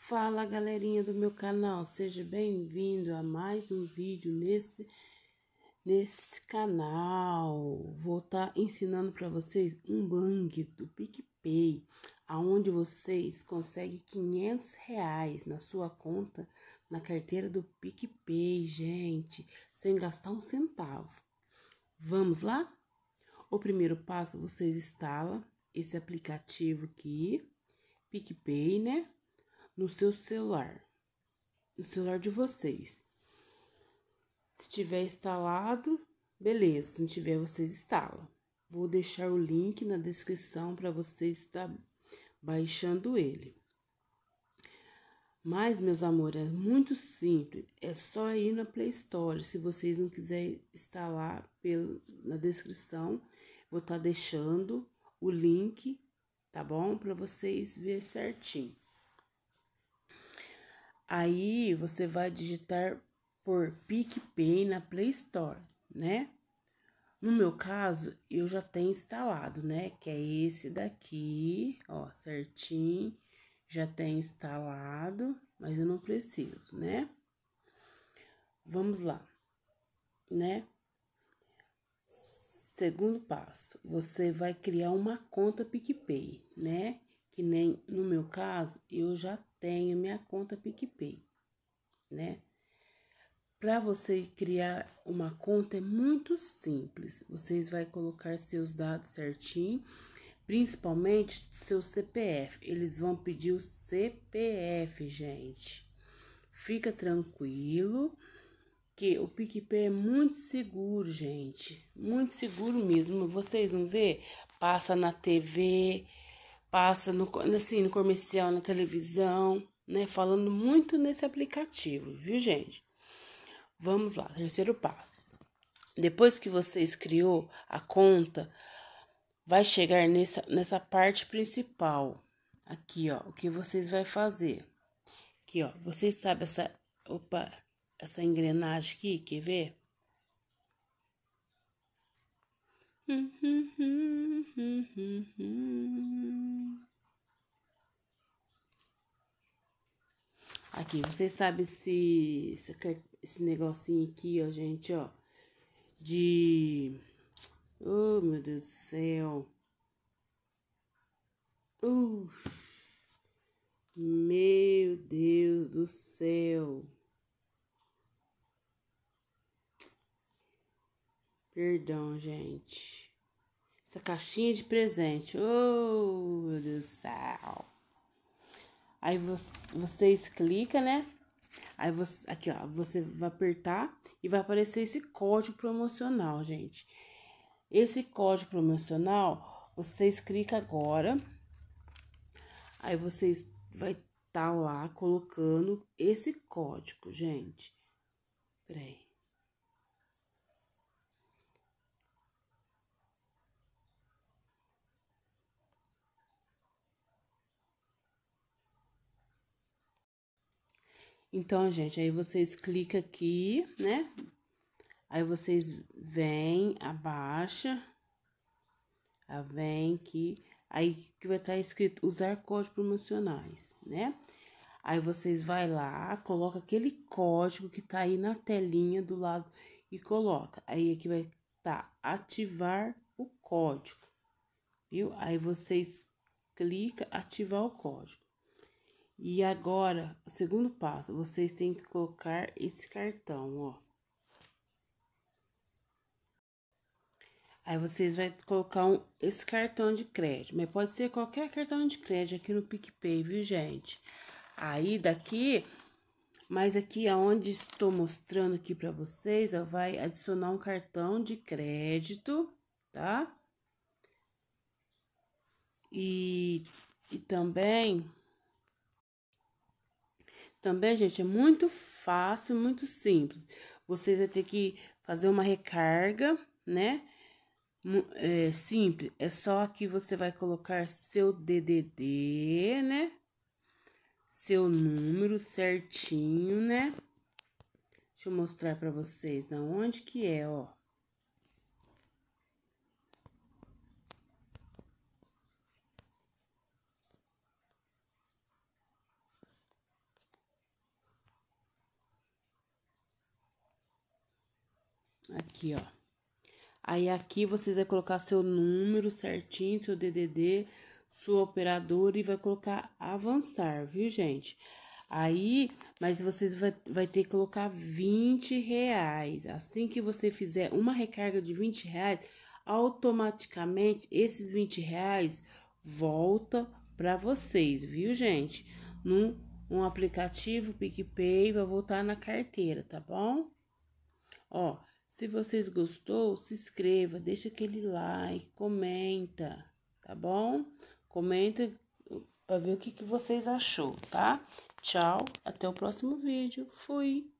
Fala galerinha do meu canal, seja bem-vindo a mais um vídeo nesse, nesse canal. Vou estar tá ensinando para vocês um bang do PicPay, aonde vocês conseguem 500 reais na sua conta, na carteira do PicPay, gente, sem gastar um centavo. Vamos lá? O primeiro passo, vocês instala esse aplicativo aqui, PicPay, né? no seu celular, no celular de vocês. Se tiver instalado, beleza, se não tiver, vocês instalam. Vou deixar o link na descrição para vocês estar tá baixando ele. Mas, meus amores, é muito simples. É só ir na Play Store. Se vocês não quiserem instalar pelo, na descrição, vou estar tá deixando o link, tá bom? Para vocês verem certinho. Aí você vai digitar por PicPay na Play Store, né? No meu caso, eu já tenho instalado, né? Que é esse daqui, ó, certinho. Já tenho instalado, mas eu não preciso, né? Vamos lá, né? Segundo passo, você vai criar uma conta PicPay, né? que nem no meu caso, eu já tenho minha conta PicPay, né? Para você criar uma conta é muito simples. Vocês vai colocar seus dados certinho, principalmente seu CPF. Eles vão pedir o CPF, gente. Fica tranquilo que o PicPay é muito seguro, gente. Muito seguro mesmo. Vocês não vê? Passa na TV, passa no, assim, no comercial, na televisão, né? Falando muito nesse aplicativo, viu, gente? Vamos lá, terceiro passo. Depois que vocês criou a conta, vai chegar nessa, nessa parte principal. Aqui, ó, o que vocês vai fazer. Aqui, ó, vocês sabem essa, opa, essa engrenagem aqui, quer ver? Hum, hum, hum, hum, hum, hum. hum. Aqui, você sabe se esse, esse negocinho aqui, ó, gente, ó. De. Oh, meu Deus do céu. Uh, meu Deus do céu. Perdão, gente. Essa caixinha de presente. Oh, meu Deus do céu. Aí vocês clica, né? Aí você, aqui ó, você vai apertar e vai aparecer esse código promocional, gente. Esse código promocional, vocês clica agora. Aí vocês vai estar tá lá colocando esse código, gente. Peraí. Então, gente, aí vocês clicam aqui, né? Aí vocês vêm, abaixa, vem aqui, aí que vai estar tá escrito usar códigos promocionais, né? Aí vocês vai lá, coloca aquele código que tá aí na telinha do lado e coloca. Aí aqui vai tá ativar o código, viu? Aí vocês clica ativar o código. E agora, o segundo passo, vocês têm que colocar esse cartão, ó. Aí vocês vai colocar um, esse cartão de crédito, mas pode ser qualquer cartão de crédito aqui no PicPay, viu, gente? Aí daqui, mas aqui aonde estou mostrando aqui para vocês, ela vai adicionar um cartão de crédito, tá? E, e também também, gente, é muito fácil, muito simples. Vocês vão ter que fazer uma recarga, né? É simples. É só que você vai colocar seu DDD, né? Seu número certinho, né? Deixa eu mostrar para vocês da onde que é, ó. Aqui, ó. Aí aqui vocês vão colocar seu número certinho, seu DDD, sua operadora e vai colocar avançar, viu, gente? Aí, mas vocês vai, vai ter que colocar 20 reais. Assim que você fizer uma recarga de 20 reais, automaticamente esses 20 reais volta para vocês, viu, gente? Num um aplicativo PicPay vai voltar na carteira, tá bom? Ó, se vocês gostou, se inscreva, deixa aquele like, comenta, tá bom? Comenta para ver o que, que vocês achou, tá? Tchau, até o próximo vídeo. Fui!